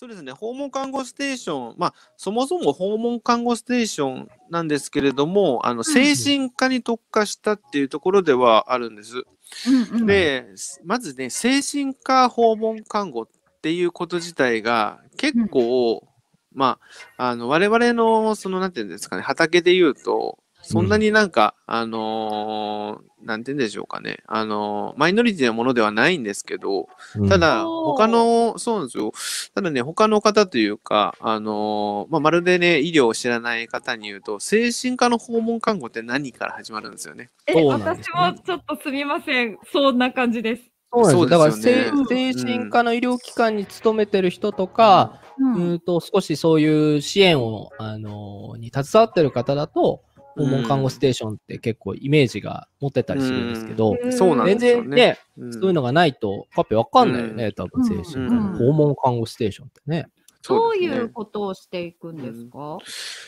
そうですね、訪問看護ステーション、まあ、そもそも訪問看護ステーションなんですけれども、あの精神科に特化したっていうところではあるんです。うんうん、で、まずね、精神科訪問看護っていうこと自体が結構、うん、まあ、あの我々の、その、なんていうんですかね、畑で言うと、そんなになんか、うん、あのー、なんて言うんでしょうかね、あのー、マイノリティのものではないんですけど、ただ、他の、そうなんですよ。ただね、他の方というか、あのー、まあ、まるでね、医療を知らない方に言うと、精神科の訪問看護って何から始まるんですよね。え、ね、私もちょっとすみません。そんな感じです。そうだから、ね、精神科の医療機関に勤めてる人とか、うん、うんと少しそういう支援を、あのに携わってる方だと、訪問看護ステーションって結構イメージが持ってたりするんですけど、うん、全然ね、そういうのがないと、パペわかんないよね、多分精神、科の訪問看護ステーションってね。どういうことをしていくんですか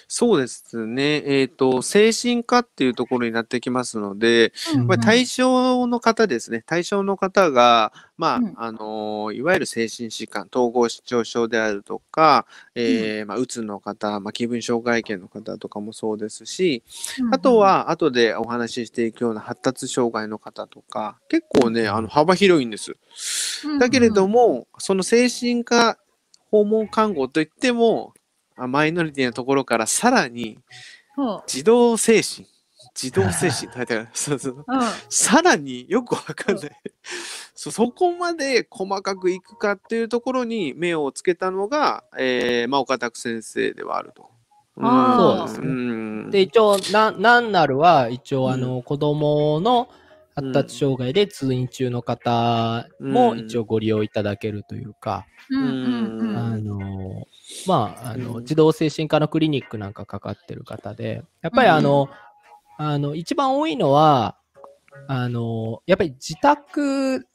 そうですね。えっ、と、精神科っていうところになってきますので、対象の方ですね。対象の方が、まあ、あの、いわゆる精神疾患、統合失調症であるとか、えまあ、うつの方、まあ、気分障害系の方とかもそうですし、あとは、後でお話ししていくような発達障害の方とか、結構ね、あの、幅広いんです。だけれども、その精神科訪問看護といってもマイノリティのところからさらに児童精神児童精神って書いてある そうそう、うん、さらによくわかんないそそこまで細かくいくかっていうところに目をつけたのが、えー、まあ、岡拓先生ではあると。そうですね。で、一応、な、なんなるは、一応、あの、子供の、発達障害で通院中の方も一応ご利用いただけるというか、あの、まあ、あの、児童精神科のクリニックなんかかかってる方で、やっぱりあの、あの、一番多いのは、あの、やっぱり自宅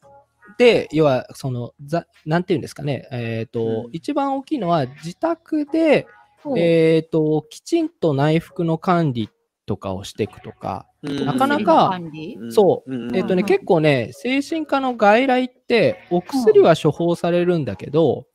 で、要は、その、ざなんていうんですかね、えっ、ー、と、一番大きいのは自宅で、えっ、ー、と、きちんと内服の管理とかをしていくとか、なかなか、そう、えっとね、結構ね、精神科の外来って、お薬は処方されるんだけど、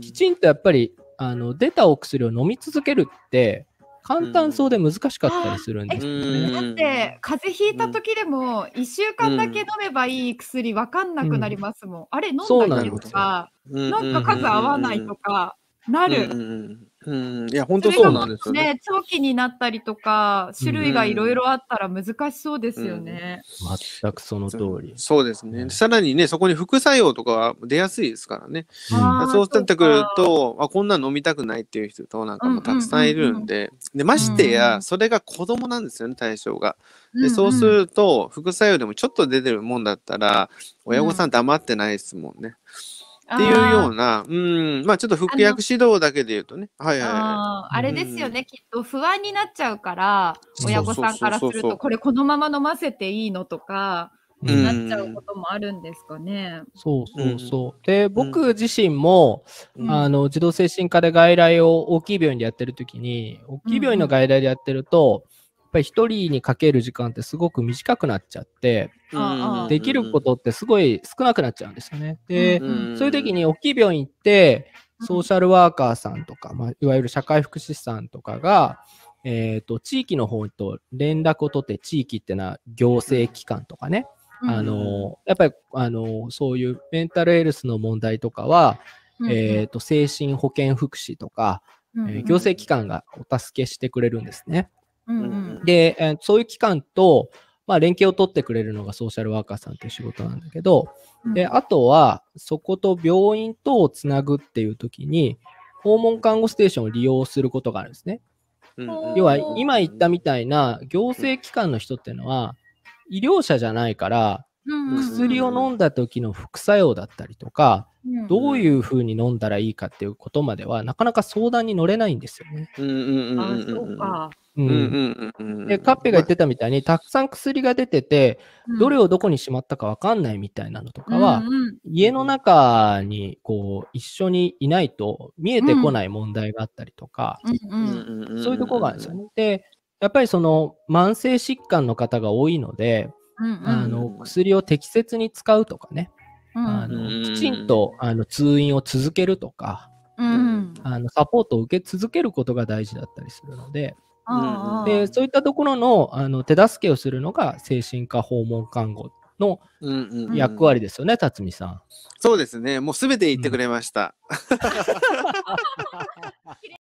きちんとやっぱり、あの、出たお薬を飲み続けるって、簡単そうで難しかったりするんですよね。だって風邪ひいた時でも1週間だけ飲めばいい薬分かんなくなりますもん。あれ飲んだりとかなんか数合わないとかなる。うん、いや、本当そうなんですよね。ね長期になったりとか、種類がいろいろあったら難しそうですよね。うんうん、全くその通り。そうですね。さらにね、そこに副作用とかは出やすいですからね。うん、そうなってくると、あ、こんな飲みたくないっていう人となんかもたくさんいるんで、で、ましてや、それが子供なんですよね、対象が。で、そうすると、副作用でもちょっと出てるもんだったら、親御さん黙ってないですもんね。っていうような、うん、まあちょっと服薬指導だけで言うとね、はいはい、はい、あれですよね、うん、きっと不安になっちゃうから、親御さんからすると、これこのまま飲ませていいのとか、なっちゃうこともあるんですかね。そうそうそう。で、僕自身も、うん、あの、児童精神科で外来を大きい病院でやってる時に、大きい病院の外来でやってると、ぱり一人にかける時間ってすごく短くなっちゃって、できることってすごい少なくなっちゃうんですよね。で、そういう時に大きい病院行って、ソーシャルワーカーさんとか、まいわゆる社会福祉士さんとかが、えっ、と、地域の方と連絡を取って、地域ってのは行政機関とかね、あの、やっぱり、あの、そういうメンタルヘルスの問題とかは、えっ、と、精神保健福祉とか、え行政機関がお助けしてくれるんですね。で、そういう機関と、まあ、連携を取ってくれるのがソーシャルワーカーさんという仕事なんだけど、であとはそこと病院とをつなぐっていう時に訪問看護ステーションを利用することがあるんですね。要は今言ったみたいな行政機関の人っていうのは医療者じゃないから薬を飲んだ時の副作用だったりとかどういうふうに飲んだらいいかっていうことまでは、なかなか相談に乗れないんですよね。あそうか。でカッペが言ってたみたいにたくさん薬が出てて、どれをどこにしまったかわかんないみたいなのとかは、うんうん、家の中にこう一緒にいないと見えてこない問題があったりとか、そういうとこがあるんですよね。でやっぱりその慢性疾患の方が多いので、うんうん、あの薬を適切に使うとかね、あのきちんとあの通院を続けるとか、うん、あのサポートを受け続けることが大事だったりするので。でそういったところのあの手助けをするのが精神科訪問看護の役割ですよね、辰巳さん。そうですね、もうすべて言ってくれました。うん